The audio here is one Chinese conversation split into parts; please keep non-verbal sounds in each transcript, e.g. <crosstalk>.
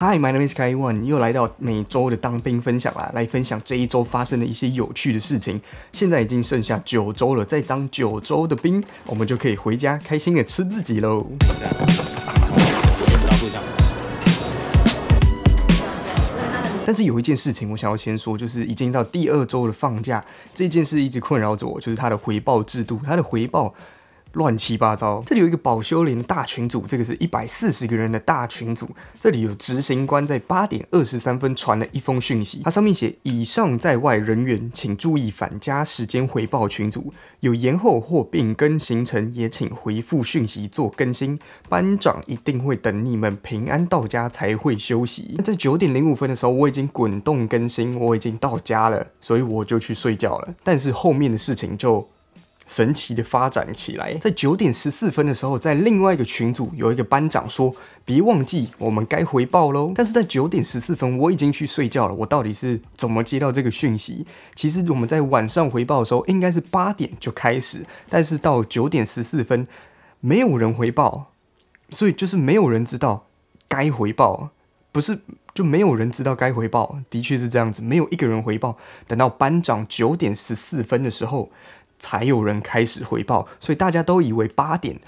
Hi，my name is Kaiwan，又来到每周的当兵分享啦，来分享这一周发生的一些有趣的事情。现在已经剩下九周了，再当九周的兵，我们就可以回家开心的吃自己喽。但是有一件事情我想要先说，就是已经到第二周的放假，这件事一直困扰着我，就是它的回报制度，它的回报。乱七八糟。这里有一个保修林大群组，这个是一百四十个人的大群组。这里有执行官在八点二十三分传了一封讯息，它上面写：以上在外人员请注意返家时间回报群组，有延后或变更行程也请回复讯息做更新。班长一定会等你们平安到家才会休息。在九点零五分的时候，我已经滚动更新，我已经到家了，所以我就去睡觉了。但是后面的事情就……神奇的发展起来，在九点十四分的时候，在另外一个群组有一个班长说：“别忘记我们该回报喽。”但是，在九点十四分，我已经去睡觉了。我到底是怎么接到这个讯息？其实我们在晚上回报的时候，应该是八点就开始，但是到九点十四分，没有人回报，所以就是没有人知道该回报，不是就没有人知道该回报？的确是这样子，没有一个人回报。等到班长九点十四分的时候。才有人开始回报，所以大家都以为八点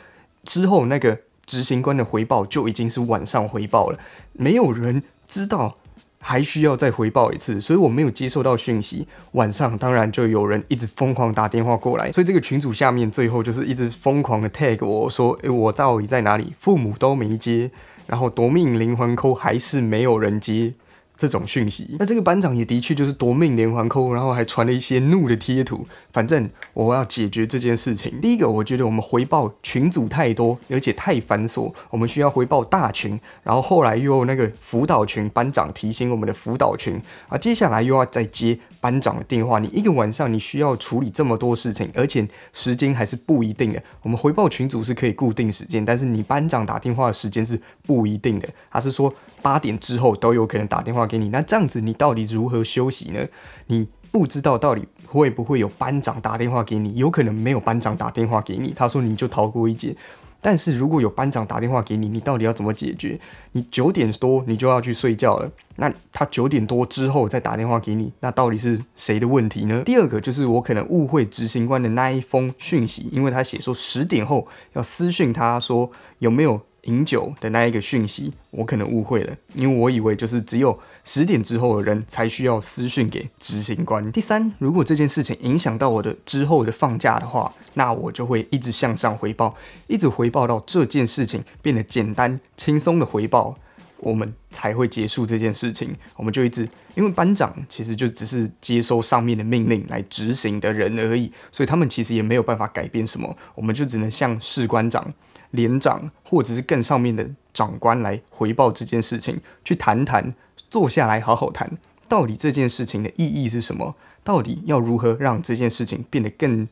之后那个执行官的回报就已经是晚上回报了，没有人知道还需要再回报一次，所以我没有接受到讯息。晚上当然就有人一直疯狂打电话过来，所以这个群组下面最后就是一直疯狂的 tag 我说，诶，我到底在哪里？父母都没接，然后夺命灵魂扣还是没有人接。这种讯息，那这个班长也的确就是夺命连环扣，然后还传了一些怒的贴图。反正我要解决这件事情。第一个，我觉得我们回报群组太多，而且太繁琐，我们需要回报大群。然后后来又有那个辅导群班长提醒我们的辅导群，啊，接下来又要再接。班长的电话，你一个晚上你需要处理这么多事情，而且时间还是不一定的。我们回报群组是可以固定时间，但是你班长打电话的时间是不一定的，他是说八点之后都有可能打电话给你。那这样子，你到底如何休息呢？你不知道到底会不会有班长打电话给你，有可能没有班长打电话给你，他说你就逃过一劫。但是如果有班长打电话给你，你到底要怎么解决？你九点多你就要去睡觉了，那他九点多之后再打电话给你，那到底是谁的问题呢？第二个就是我可能误会执行官的那一封讯息，因为他写说十点后要私讯他说有没有。饮酒的那一个讯息，我可能误会了，因为我以为就是只有十点之后的人才需要私讯给执行官。第三，如果这件事情影响到我的之后的放假的话，那我就会一直向上回报，一直回报到这件事情变得简单轻松的回报，我们才会结束这件事情。我们就一直，因为班长其实就只是接收上面的命令来执行的人而已，所以他们其实也没有办法改变什么，我们就只能向士官长。连长或者是更上面的长官来回报这件事情，去谈谈，坐下来好好谈，到底这件事情的意义是什么？到底要如何让这件事情变得更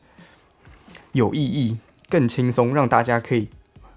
有意义、更轻松，让大家可以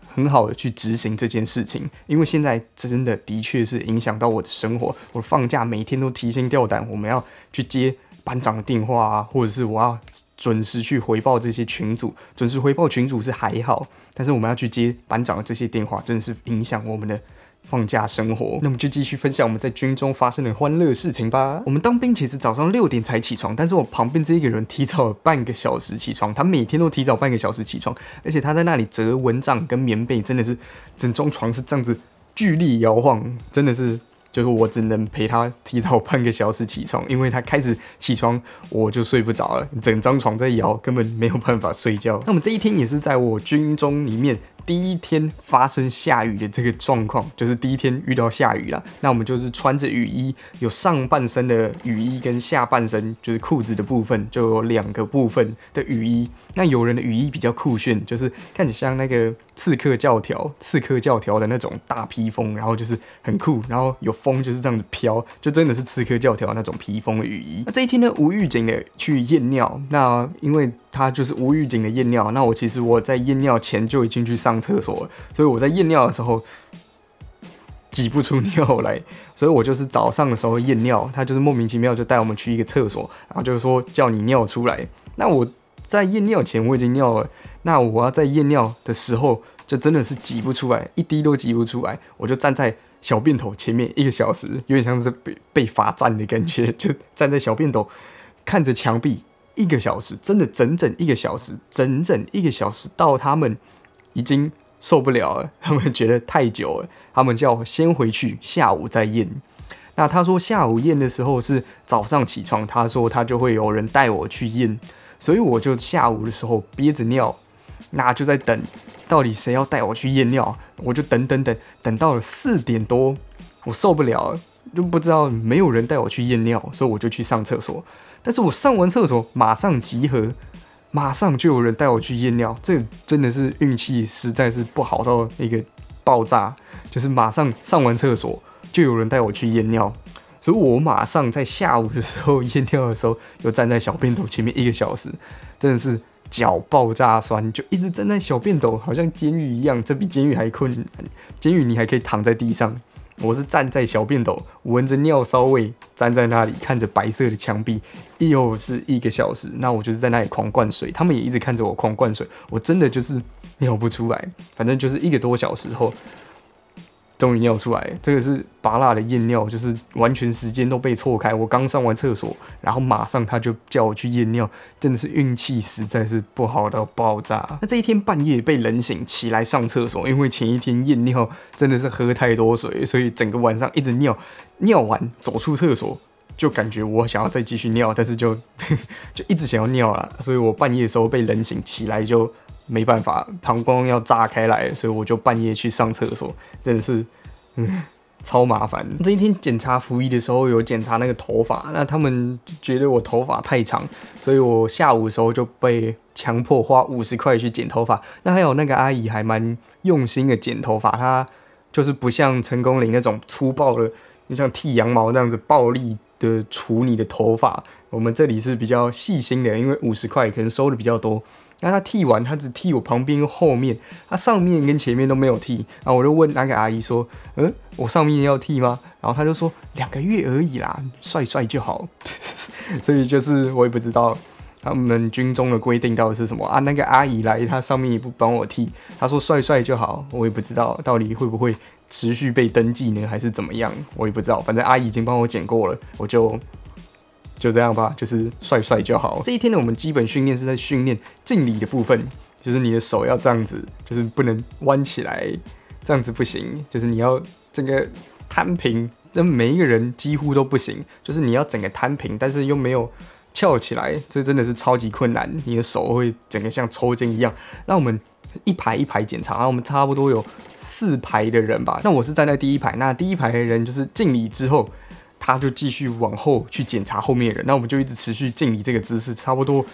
很好的去执行这件事情？因为现在真的的确是影响到我的生活，我放假每天都提心吊胆，我们要去接班长的电话啊，或者是我要。准时去回报这些群主，准时回报群主是还好，但是我们要去接班长的这些电话，真的是影响我们的放假生活。那么就继续分享我们在军中发生的欢乐事情吧。我们当兵其实早上六点才起床，但是我旁边这一个人提早了半个小时起床，他每天都提早半个小时起床，而且他在那里折蚊帐跟棉被，真的是整张床是这样子剧烈摇晃，真的是。就是我只能陪他提早半个小时起床，因为他开始起床我就睡不着了，整张床在摇，根本没有办法睡觉。那么这一天也是在我军中里面第一天发生下雨的这个状况，就是第一天遇到下雨了。那我们就是穿着雨衣，有上半身的雨衣跟下半身就是裤子的部分，就有两个部分的雨衣。那有人的雨衣比较酷炫，就是看起来像那个。刺客教条，刺客教条的那种大披风，然后就是很酷，然后有风就是这样子飘，就真的是刺客教条那种披风的雨衣。那这一天呢，无预警的去验尿，那因为他就是无预警的验尿，那我其实我在验尿前就已经去上厕所了，所以我在验尿的时候挤不出尿来，所以我就是早上的时候验尿，他就是莫名其妙就带我们去一个厕所，然后就说叫你尿出来，那我。在验尿前我已经尿了，那我要在验尿的时候就真的是挤不出来，一滴都挤不出来。我就站在小便斗前面一个小时，有点像是被被罚站的感觉，就站在小便斗看着墙壁一个小时，真的整整一个小时，整整一个小时到他们已经受不了了，他们觉得太久了，他们叫先回去，下午再验。那他说下午验的时候是早上起床，他说他就会有人带我去验。所以我就下午的时候憋着尿，那就在等，到底谁要带我去验尿？我就等等等等到了四点多，我受不了，就不知道没有人带我去验尿，所以我就去上厕所。但是我上完厕所马上集合，马上就有人带我去验尿。这真的是运气实在是不好到一个爆炸，就是马上上完厕所就有人带我去验尿。所以我马上在下午的时候验尿的时候，又站在小便斗前面一个小时，真的是脚爆炸酸，就一直站在小便斗，好像监狱一样，这比监狱还困难。监狱你还可以躺在地上，我是站在小便斗，闻着尿骚味，站在那里看着白色的墙壁，又是一个小时。那我就是在那里狂灌水，他们也一直看着我狂灌水，我真的就是尿不出来，反正就是一个多小时后。终于尿出来，这个是拔辣的验尿，就是完全时间都被错开。我刚上完厕所，然后马上他就叫我去验尿，真的是运气实在是不好到爆炸。那这一天半夜被人醒起来上厕所，因为前一天验尿真的是喝太多水，所以整个晚上一直尿，尿完走出厕所就感觉我想要再继续尿，但是就 <laughs> 就一直想要尿了，所以我半夜的时候被人醒起来就。没办法，膀胱要炸开来，所以我就半夜去上厕所，真的是，嗯，超麻烦。这一天检查服役的时候，有检查那个头发，那他们觉得我头发太长，所以我下午的时候就被强迫花五十块去剪头发。那还有那个阿姨还蛮用心的剪头发，她就是不像陈功林那种粗暴的，你像剃羊毛那样子暴力的处你的头发。我们这里是比较细心的，因为五十块可能收的比较多。那他剃完，他只剃我旁边后面，他上面跟前面都没有剃。然后我就问那个阿姨说：“嗯，我上面要剃吗？”然后他就说：“两个月而已啦，帅帅就好。<laughs> ”所以就是我也不知道他们军中的规定到底是什么啊。那个阿姨来，她上面也不帮我剃，她说“帅帅就好”。我也不知道到底会不会持续被登记呢，还是怎么样？我也不知道。反正阿姨已经帮我剪过了，我就。就这样吧，就是帅帅就好。这一天呢，我们基本训练是在训练敬礼的部分，就是你的手要这样子，就是不能弯起来，这样子不行，就是你要整个摊平。那每一个人几乎都不行，就是你要整个摊平，但是又没有翘起来，这真的是超级困难，你的手会整个像抽筋一样。那我们一排一排检查，那我们差不多有四排的人吧。那我是站在第一排，那第一排的人就是敬礼之后。他就继续往后去检查后面的人，那我们就一直持续敬礼这个姿势，差不多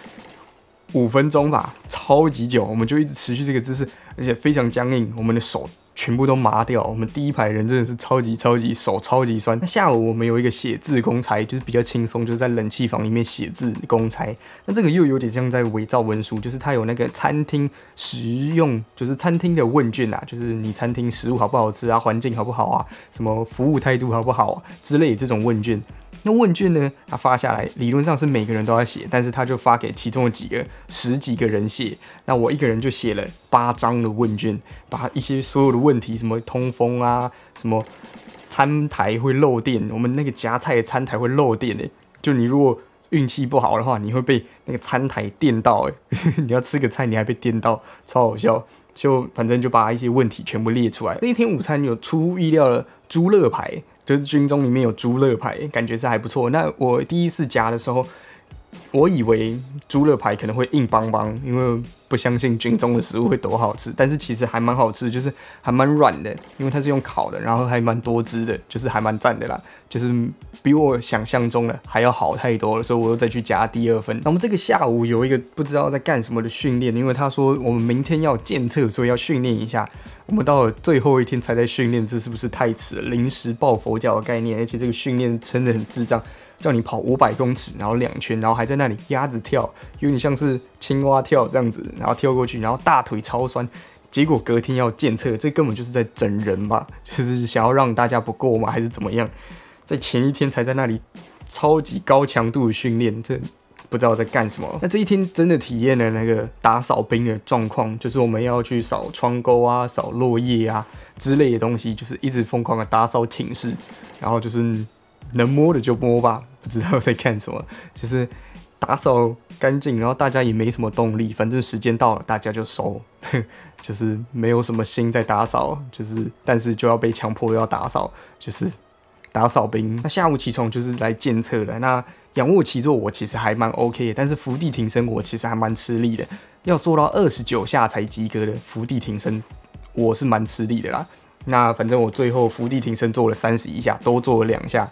五分钟吧，超级久，我们就一直持续这个姿势，而且非常僵硬，我们的手。全部都麻掉，我们第一排人真的是超级超级手超级酸。那下午我们有一个写字公差，就是比较轻松，就是在冷气房里面写字公差。那这个又有点像在伪造文书，就是他有那个餐厅食用，就是餐厅的问卷啊，就是你餐厅食物好不好吃啊，环境好不好啊，什么服务态度好不好之类这种问卷。那问卷呢？他发下来，理论上是每个人都要写，但是他就发给其中的几个，十几个人写。那我一个人就写了八张的问卷，把一些所有的问题，什么通风啊，什么餐台会漏电，我们那个夹菜的餐台会漏电的，就你如果运气不好的话，你会被那个餐台电到，哎，<laughs> 你要吃个菜你还被电到，超好笑。就反正就把一些问题全部列出来。那天午餐有出乎意料的猪肋牌。就是军中里面有朱乐牌，感觉是还不错。那我第一次夹的时候。我以为猪肉排可能会硬邦邦，因为不相信军中的食物会多好吃，但是其实还蛮好吃，就是还蛮软的，因为它是用烤的，然后还蛮多汁的，就是还蛮赞的啦，就是比我想象中的还要好太多了，所以我又再去加第二分。那么这个下午有一个不知道在干什么的训练，因为他说我们明天要检测，所以要训练一下。我们到了最后一天才在训练，这是不是太迟了？临时抱佛脚的概念，而且这个训练真的很智障，叫你跑五百公尺，然后两圈，然后还在。那里鸭子跳，有点像是青蛙跳这样子，然后跳过去，然后大腿超酸，结果隔天要检测，这根本就是在整人吧？<laughs> 就是想要让大家不过吗？还是怎么样？在前一天才在那里超级高强度的训练，这不知道在干什么。那这一天真的体验了那个打扫兵的状况，就是我们要去扫窗钩啊、扫落叶啊之类的东西，就是一直疯狂的打扫寝室，然后就是能摸的就摸吧，不知道在干什么，就是。打扫干净，然后大家也没什么动力，反正时间到了，大家就收，<laughs> 就是没有什么心在打扫，就是但是就要被强迫要打扫，就是打扫兵。那下午起床就是来监测的。那仰卧起坐我其实还蛮 OK，的，但是伏地挺身我其实还蛮吃力的，要做到二十九下才及格的伏地挺身，我是蛮吃力的啦。那反正我最后伏地挺身做了三十一下，多做了两下，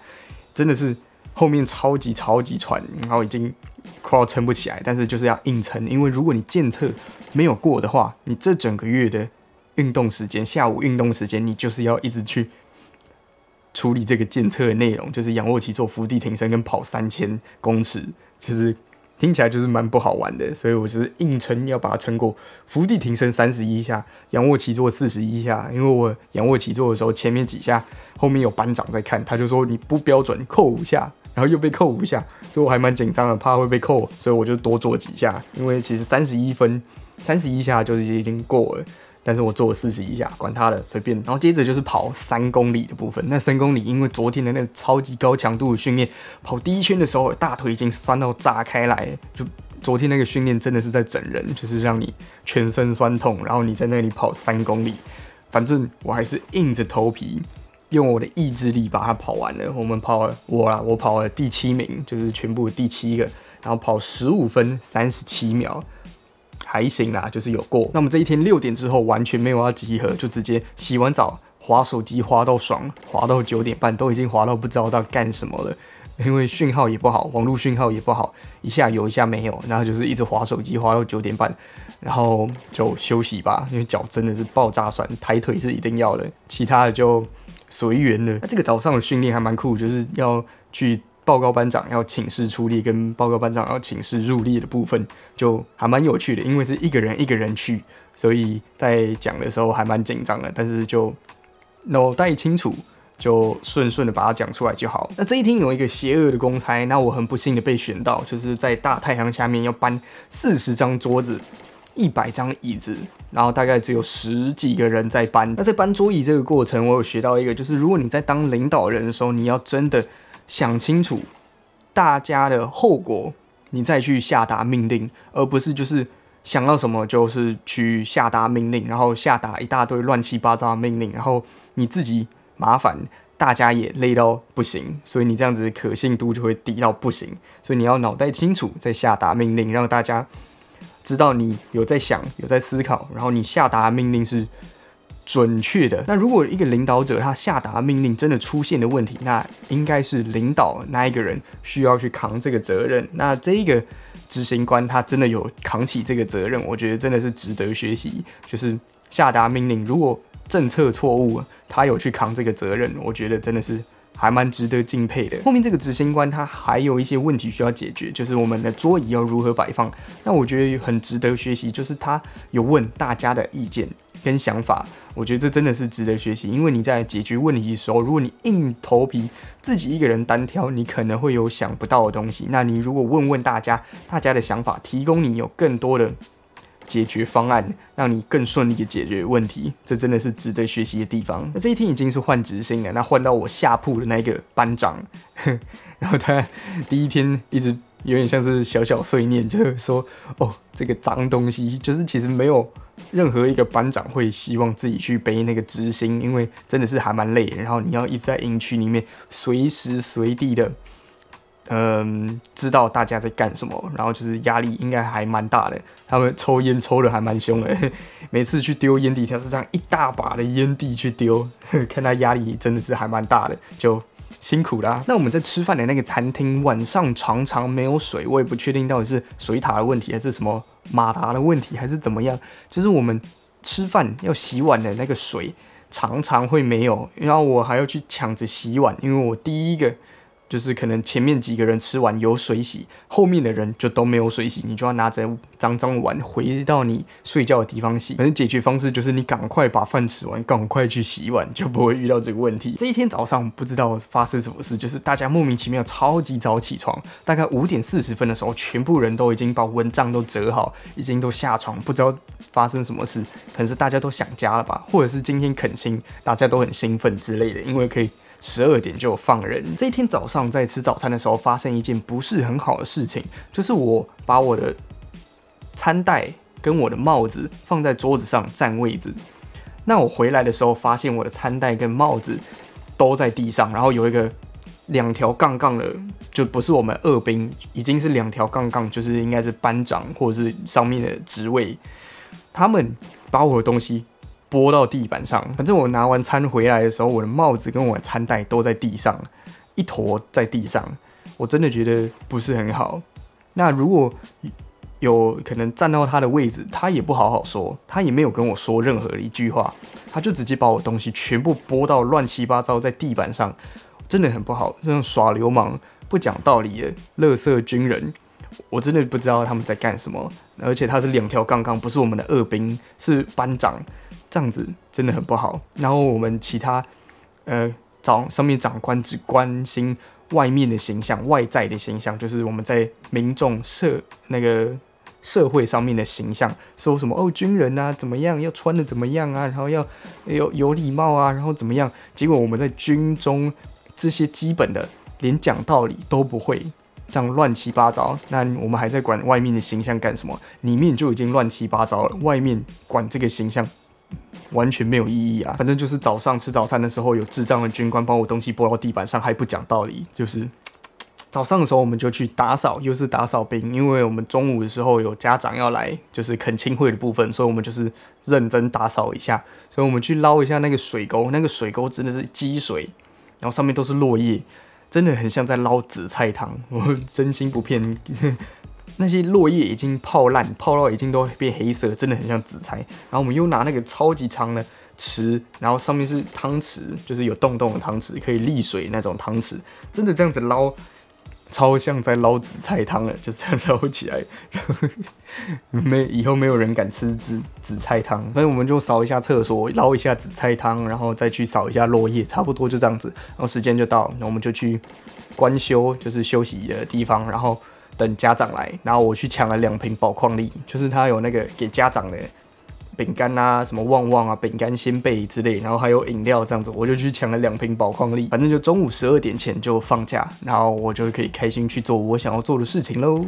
真的是。后面超级超级喘，然后已经快要撑不起来，但是就是要硬撑，因为如果你健测没有过的话，你这整个月的运动时间，下午运动时间，你就是要一直去处理这个监测的内容，就是仰卧起坐、伏地挺身跟跑三千公尺，就是听起来就是蛮不好玩的，所以我就是硬撑要把它撑过，伏地挺身三十一下，仰卧起坐四十一下，因为我仰卧起坐的时候前面几下后面有班长在看，他就说你不标准，扣五下。然后又被扣五下，就我还蛮紧张的，怕会被扣，所以我就多做几下。因为其实三十一分、三十一下就是已经过了，但是我做了四十一下，管他的，随便。然后接着就是跑三公里的部分。那三公里，因为昨天的那个超级高强度的训练，跑第一圈的时候大腿已经酸到炸开来，就昨天那个训练真的是在整人，就是让你全身酸痛，然后你在那里跑三公里，反正我还是硬着头皮。用我的意志力把它跑完了。我们跑，我啦，我跑了第七名，就是全部第七个。然后跑十五分三十七秒，还行啦，就是有过。那么这一天六点之后完全没有要集合，就直接洗完澡滑手机滑到爽，滑到九点半都已经滑到不知道到干什么了，因为讯号也不好，网络讯号也不好，一下有，一下没有，然后就是一直划手机划到九点半，然后就休息吧，因为脚真的是爆炸酸，抬腿是一定要的，其他的就。随缘了。那这个早上的训练还蛮酷，就是要去报告班长，要请示出力，跟报告班长要请示入力的部分，就还蛮有趣的。因为是一个人一个人去，所以在讲的时候还蛮紧张的，但是就脑袋清楚，就顺顺的把它讲出来就好。那这一天有一个邪恶的公差，那我很不幸的被选到，就是在大太阳下面要搬四十张桌子。一百张椅子，然后大概只有十几个人在搬。那在搬桌椅这个过程，我有学到一个，就是如果你在当领导人的时候，你要真的想清楚大家的后果，你再去下达命令，而不是就是想到什么就是去下达命令，然后下达一大堆乱七八糟的命令，然后你自己麻烦，大家也累到不行，所以你这样子可信度就会低到不行。所以你要脑袋清楚，再下达命令，让大家。知道你有在想，有在思考，然后你下达命令是准确的。那如果一个领导者他下达命令真的出现的问题，那应该是领导那一个人需要去扛这个责任。那这一个执行官他真的有扛起这个责任，我觉得真的是值得学习。就是下达命令，如果政策错误，他有去扛这个责任，我觉得真的是。还蛮值得敬佩的。后面这个执行官他还有一些问题需要解决，就是我们的桌椅要如何摆放。那我觉得很值得学习，就是他有问大家的意见跟想法。我觉得这真的是值得学习，因为你在解决问题的时候，如果你硬头皮自己一个人单挑，你可能会有想不到的东西。那你如果问问大家，大家的想法，提供你有更多的。解决方案让你更顺利的解决问题，这真的是值得学习的地方。那这一天已经是换执行了，那换到我下铺的那个班长，<laughs> 然后他第一天一直有点像是小小碎念，就说：“哦，这个脏东西，就是其实没有任何一个班长会希望自己去背那个执行，因为真的是还蛮累。然后你要一直在营区里面随时随地的。”嗯，知道大家在干什么，然后就是压力应该还蛮大的。他们抽烟抽的还蛮凶的，<laughs> 每次去丢烟底，他是这样一大把的烟蒂去丢，<laughs> 看他压力真的是还蛮大的，就辛苦啦。那我们在吃饭的那个餐厅，晚上常常没有水，我也不确定到底是水塔的问题，还是什么马达的问题，还是怎么样。就是我们吃饭要洗碗的那个水常常会没有，然后我还要去抢着洗碗，因为我第一个。就是可能前面几个人吃完有水洗，后面的人就都没有水洗，你就要拿着脏脏的碗回到你睡觉的地方洗。反正解决方式就是你赶快把饭吃完，赶快去洗碗，就不会遇到这个问题。这一天早上不知道发生什么事，就是大家莫名其妙超级早起床，大概五点四十分的时候，全部人都已经把蚊帐都折好，已经都下床，不知道发生什么事，可能是大家都想家了吧，或者是今天恳亲，大家都很兴奋之类的，因为可以。十二点就放人。这一天早上在吃早餐的时候，发生一件不是很好的事情，就是我把我的餐袋跟我的帽子放在桌子上占位置。那我回来的时候，发现我的餐袋跟帽子都在地上，然后有一个两条杠杠的，就不是我们二兵，已经是两条杠杠，就是应该是班长或者是上面的职位，他们把我的东西。拨到地板上，反正我拿完餐回来的时候，我的帽子跟我的餐袋都在地上，一坨在地上，我真的觉得不是很好。那如果有可能站到他的位置，他也不好好说，他也没有跟我说任何一句话，他就直接把我东西全部拨到乱七八糟在地板上，真的很不好，这种耍流氓、不讲道理的、色军人，我真的不知道他们在干什么。而且他是两条杠杠，不是我们的二兵，是班长。这样子真的很不好。然后我们其他，呃，长上面长官只关心外面的形象、外在的形象，就是我们在民众社那个社会上面的形象，说什么哦，军人啊怎么样，要穿的怎么样啊，然后要有有礼貌啊，然后怎么样？结果我们在军中这些基本的连讲道理都不会，这样乱七八糟。那我们还在管外面的形象干什么？里面就已经乱七八糟了，外面管这个形象。完全没有意义啊！反正就是早上吃早餐的时候，有智障的军官帮我东西拨到地板上，还不讲道理。就是早上的时候，我们就去打扫，又是打扫兵，因为我们中午的时候有家长要来，就是恳亲会的部分，所以我们就是认真打扫一下。所以我们去捞一下那个水沟，那个水沟真的是积水，然后上面都是落叶，真的很像在捞紫菜汤。我真心不骗你。那些落叶已经泡烂，泡到已经都变黑色，真的很像紫菜。然后我们又拿那个超级长的池，然后上面是汤匙，就是有洞洞的汤匙，可以沥水那种汤匙。真的这样子捞，超像在捞紫菜汤了，就这样捞起来。没，以后没有人敢吃紫紫菜汤。但是我们就扫一下厕所，捞一下紫菜汤，然后再去扫一下落叶，差不多就这样子。然后时间就到，那我们就去关休，就是休息的地方，然后。等家长来，然后我去抢了两瓶宝矿力，就是他有那个给家长的饼干啊，什么旺旺啊、饼干、鲜贝之类，然后还有饮料这样子，我就去抢了两瓶宝矿力。反正就中午十二点前就放假，然后我就可以开心去做我想要做的事情喽。